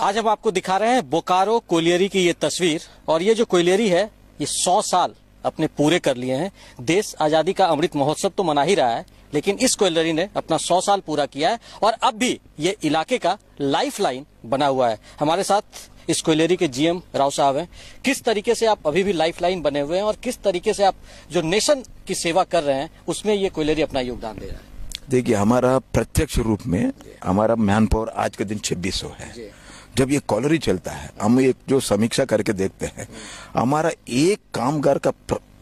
आज हम आपको दिखा रहे हैं बोकारो कोलियरी की ये तस्वीर और ये जो कोलियरी है ये सौ साल अपने पूरे कर लिए हैं देश आजादी का अमृत महोत्सव तो मना ही रहा है लेकिन इस कोयलरी ने अपना सौ साल पूरा किया है और अब भी ये इलाके का लाइफ लाइन बना हुआ है हमारे साथ इस कोयलरी के जीएम राव साहब हैं किस तरीके से आप अभी भी लाइफ लाइन बने हुए हैं और किस तरीके से आप जो नेशन की सेवा कर रहे हैं उसमें ये कोयलरी अपना योगदान दे रहा है देखिए हमारा प्रत्यक्ष रूप में हमारा मैन पावर आज के दिन छब्बीस है जब ये कॉलरी चलता है हम एक जो समीक्षा करके देखते हैं हमारा एक कामगार का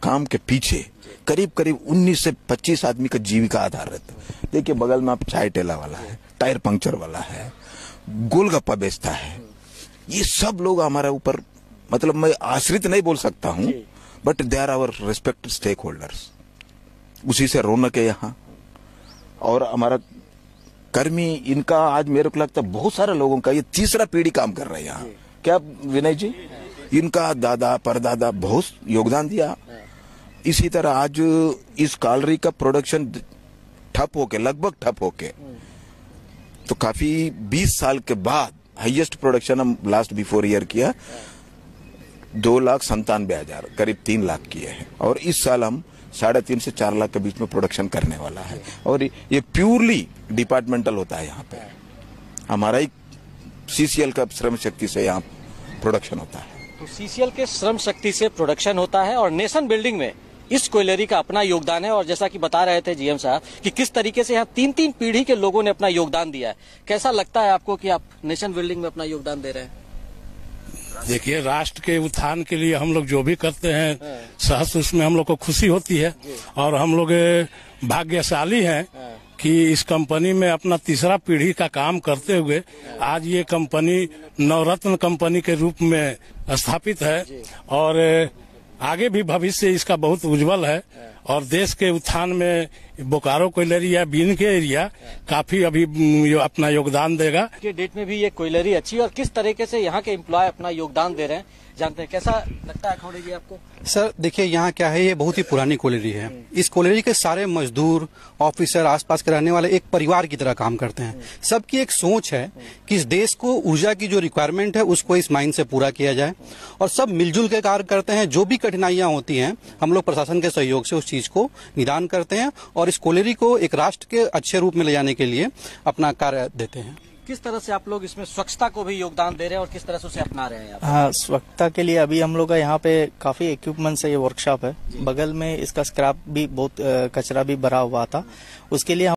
काम के पीछे करीब करीब 19 से 25 आदमी का जीविका आधार रहता है देखिए बगल में आप चाय टेला वाला है टायर पंक्चर वाला है गोलगप्पा बेचता है ये सब लोग हमारे ऊपर मतलब मैं आश्रित नहीं बोल सकता हूँ but they are our respect stakeholders उसी से रौनक है यहाँ और हमारा कर्मी इनका आज मेरे को लगता है बहुत सारे लोगों का ये तीसरा पीढ़ी काम कर रहे हैं यहाँ क्या विनय जी इनका दादा परदादा बहुत योगदान दिया इसी तरह आज इस कालरी का प्रोडक्शन ठप होके लगभग ठप होके तो काफी 20 साल के बाद हाईएस्ट प्रोडक्शन हम लास्ट बिफोर ईयर किया दो लाख संतानवे हजार करीब तीन लाख की है और इस साल हम साढ़े तीन से चार लाख के बीच में प्रोडक्शन करने वाला है और ये प्योरली डिपार्टमेंटल होता है यहाँ पे हमारा ही सीसीएल का श्रम शक्ति से यहाँ प्रोडक्शन होता है तो सीसीएल के श्रम शक्ति से प्रोडक्शन होता है और नेशन बिल्डिंग में इस कोयलरी का अपना योगदान है और जैसा कि बता रहे थे जीएम साहब कि किस तरीके से यहाँ तीन तीन पीढ़ी के लोगों ने अपना योगदान दिया है कैसा लगता है आपको कि आप नेशन बिल्डिंग में अपना योगदान दे रहे हैं देखिए राष्ट्र के उत्थान के लिए हम लोग जो भी करते हैं सहस उसमें हम लोग को खुशी होती है और हम लोग भाग्यशाली हैं हाँ। कि इस कंपनी में अपना तीसरा पीढ़ी का काम करते हुए हाँ। आज ये कंपनी नवरत्न कंपनी के रूप में स्थापित है और आगे भी भविष्य इसका बहुत उज्जवल है हाँ। और देश के उत्थान में बोकारो कोयलरी या बीन के एरिया काफी अभी यो अपना योगदान देगा के डेट में भी ये कोयलरी अच्छी और किस तरीके से यहाँ के एम्प्लॉय अपना योगदान दे रहे हैं जानते हैं कैसा लगता है जी आपको सर देखिए यहाँ क्या है ये बहुत ही पुरानी कोलेरी है इस कोलेरी के सारे मजदूर ऑफिसर आसपास के रहने वाले एक परिवार की तरह काम करते हैं सबकी एक सोच है कि इस देश को ऊर्जा की जो रिक्वायरमेंट है उसको इस माइन से पूरा किया जाए और सब मिलजुल के कार्य करते हैं जो भी कठिनाइयां होती हैं हम लोग प्रशासन के सहयोग से उस चीज को निदान करते हैं और इस कोलेरी को एक राष्ट्र के अच्छे रूप में ले जाने के लिए अपना कार्य देते हैं किस तरह से आप लोग इसमें स्वच्छता को भी योगदान दे रहे हैं और किस तरह से उसे अपना रहे हैं हाँ स्वच्छता के लिए अभी हम लोग का यहाँ पे काफी इक्विपमेंट से ये वर्कशॉप है बगल में इसका स्क्रैप भी बहुत कचरा भी भरा हुआ था उसके लिए